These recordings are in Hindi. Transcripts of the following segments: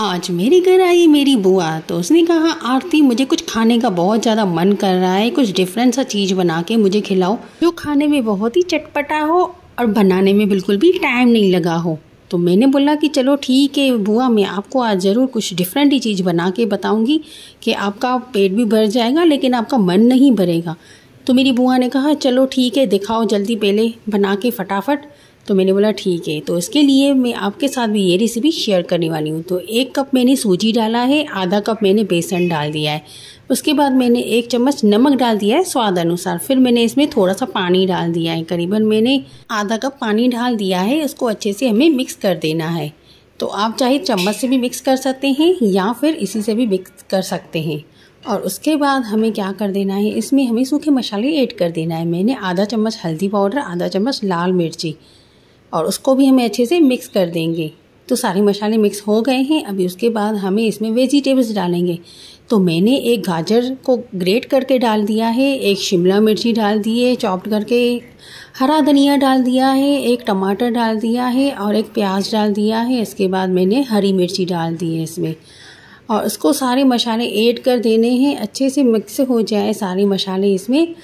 आज मेरे घर आई मेरी बुआ तो उसने कहा आरती मुझे कुछ खाने का बहुत ज़्यादा मन कर रहा है कुछ डिफरेंट सा चीज़ बना के मुझे खिलाओ जो खाने में बहुत ही चटपटा हो और बनाने में बिल्कुल भी टाइम नहीं लगा हो तो मैंने बोला कि चलो ठीक है बुआ मैं आपको आज ज़रूर कुछ डिफरेंट ही चीज़ बना के बताऊँगी कि आपका पेट भी भर जाएगा लेकिन आपका मन नहीं भरेगा तो मेरी बुआ ने कहा चलो ठीक है दिखाओ जल्दी पहले बना के फटाफट तो मैंने बोला ठीक है तो इसके लिए मैं आपके साथ भी ये रेसिपी शेयर करने वाली हूँ तो एक कप मैंने सूजी डाला है आधा कप मैंने बेसन डाल दिया है उसके बाद मैंने एक चम्मच नमक डाल दिया है स्वाद अनुसार फिर मैंने इसमें थोड़ा सा पानी डाल दिया है करीबन मैंने आधा कप पानी डाल दिया है उसको अच्छे से हमें मिक्स कर देना है तो आप चाहे चम्मच से भी मिक्स कर सकते हैं या फिर इसी से भी मिक्स कर सकते हैं और उसके बाद हमें क्या कर देना है इसमें हमें सूखे मसाले ऐड कर देना है मैंने आधा चम्मच हल्दी पाउडर आधा चम्मच लाल मिर्ची और उसको भी हमें अच्छे से मिक्स कर देंगे तो सारे मसाले मिक्स हो गए हैं अभी उसके बाद हमें इसमें वेजिटेबल्स डालेंगे तो मैंने एक गाजर को ग्रेट करके डाल दिया है एक शिमला मिर्ची डाल दी है चॉप्ड करके हरा धनिया डाल दिया है एक टमाटर डाल दिया है और एक प्याज डाल दिया है इसके बाद मैंने हरी मिर्ची डाल दी है इसमें और इसको सारे मसाले ऐड कर देने हैं अच्छे से मिक्स हो जाए सारे मसाले इसमें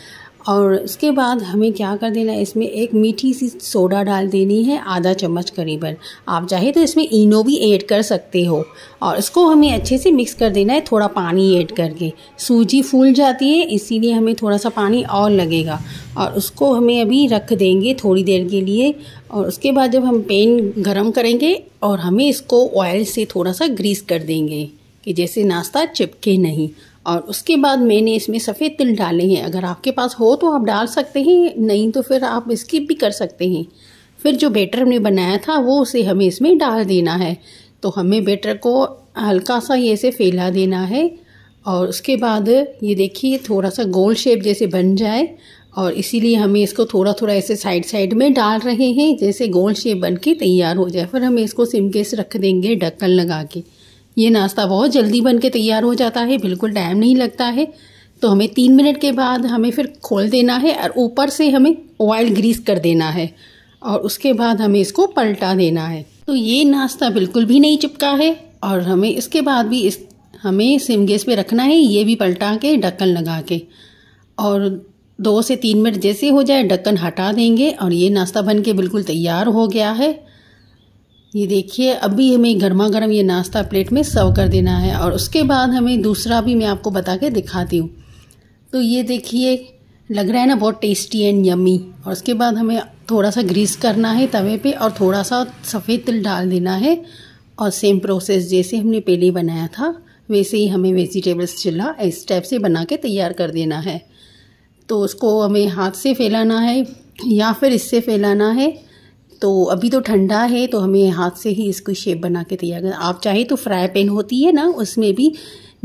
और उसके बाद हमें क्या कर देना है इसमें एक मीठी सी सोडा डाल देनी है आधा चम्मच करीबन आप चाहे तो इसमें इनो भी ऐड कर सकते हो और इसको हमें अच्छे से मिक्स कर देना है थोड़ा पानी ऐड करके सूजी फूल जाती है इसीलिए हमें थोड़ा सा पानी और लगेगा और उसको हमें अभी रख देंगे थोड़ी देर के लिए और उसके बाद जब हम पेन गरम करेंगे और हमें इसको ऑयल से थोड़ा सा ग्रीस कर देंगे कि जैसे नाश्ता चिपके नहीं और उसके बाद मैंने इसमें सफ़ेद तिल डाले हैं अगर आपके पास हो तो आप डाल सकते हैं नहीं तो फिर आप स्किप भी कर सकते हैं फिर जो बेटर हमने बनाया था वो उसे हमें इसमें डाल देना है तो हमें बेटर को हल्का सा ये से फैला देना है और उसके बाद ये देखिए थोड़ा सा गोल शेप जैसे बन जाए और इसीलिए हमें इसको थोड़ा थोड़ा ऐसे साइड साइड में डाल रहे हैं जैसे गोल शेप बन के तैयार हो जाए फिर हमें इसको सिम से रख देंगे ढक्कन लगा के ये नाश्ता बहुत जल्दी बन के तैयार हो जाता है बिल्कुल टाइम नहीं लगता है तो हमें तीन मिनट के बाद हमें फिर खोल देना है और ऊपर से हमें ऑयल ग्रीस कर देना है और उसके बाद हमें इसको पलटा देना है तो ये नाश्ता बिल्कुल भी नहीं चिपका है और हमें इसके बाद भी इस हमें सिम गैस पे रखना है ये भी पलटा के ढक्कन लगा के और दो से तीन मिनट जैसे हो जाए ढक्कन हटा देंगे और ये नाश्ता बन के बिल्कुल तैयार हो गया है ये देखिए अभी हमें गर्मा गर्म ये नाश्ता प्लेट में सर्व कर देना है और उसके बाद हमें दूसरा भी मैं आपको बता के दिखाती हूँ तो ये देखिए लग रहा है ना बहुत टेस्टी एंड यमी और उसके बाद हमें थोड़ा सा ग्रीस करना है तवे पे और थोड़ा सा सफ़ेद तिल डाल देना है और सेम प्रोसेस जैसे हमने पहले बनाया था वैसे ही हमें वेजिटेबल्स चिल्ला इस टाइप से बना के तैयार कर देना है तो उसको हमें हाथ से फैलाना है या फिर इससे फैलाना है तो अभी तो ठंडा है तो हमें हाथ से ही इसको शेप बना के तैयार करना आप चाहे तो फ्राई पैन होती है ना उसमें भी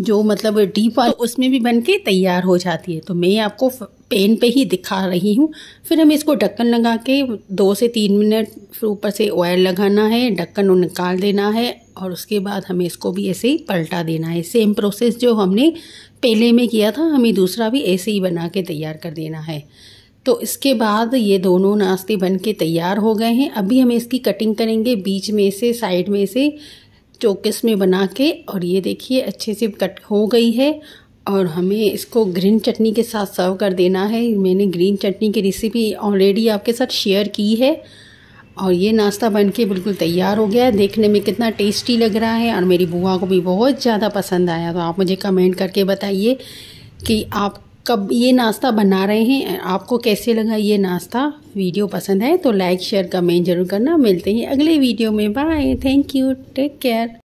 जो मतलब डीप वाली तो उसमें भी बन के तैयार हो जाती है तो मैं आपको पेन पे ही दिखा रही हूँ फिर हमें इसको ढक्कन लगा के दो से तीन मिनट फिर ऊपर से ऑयल लगाना है ढक्कन निकाल देना है और उसके बाद हमें इसको भी ऐसे ही पलटा देना है सेम प्रोसेस जो हमने पहले में किया था हमें दूसरा भी ऐसे ही बना के तैयार कर देना है तो इसके बाद ये दोनों नाश्ते बन के तैयार हो गए हैं अभी हम इसकी कटिंग करेंगे बीच में से साइड में से चौकस में बना के और ये देखिए अच्छे से कट हो गई है और हमें इसको ग्रीन चटनी के साथ सर्व कर देना है मैंने ग्रीन चटनी की रेसिपी ऑलरेडी आपके साथ शेयर की है और ये नाश्ता बन के बिल्कुल तैयार हो गया है देखने में कितना टेस्टी लग रहा है और मेरी बुआ को भी बहुत ज़्यादा पसंद आया तो आप मुझे कमेंट करके बताइए कि आप कब ये नाश्ता बना रहे हैं आपको कैसे लगा ये नाश्ता वीडियो पसंद है तो लाइक शेयर कमेंट जरूर करना मिलते हैं अगले वीडियो में bye thank you take care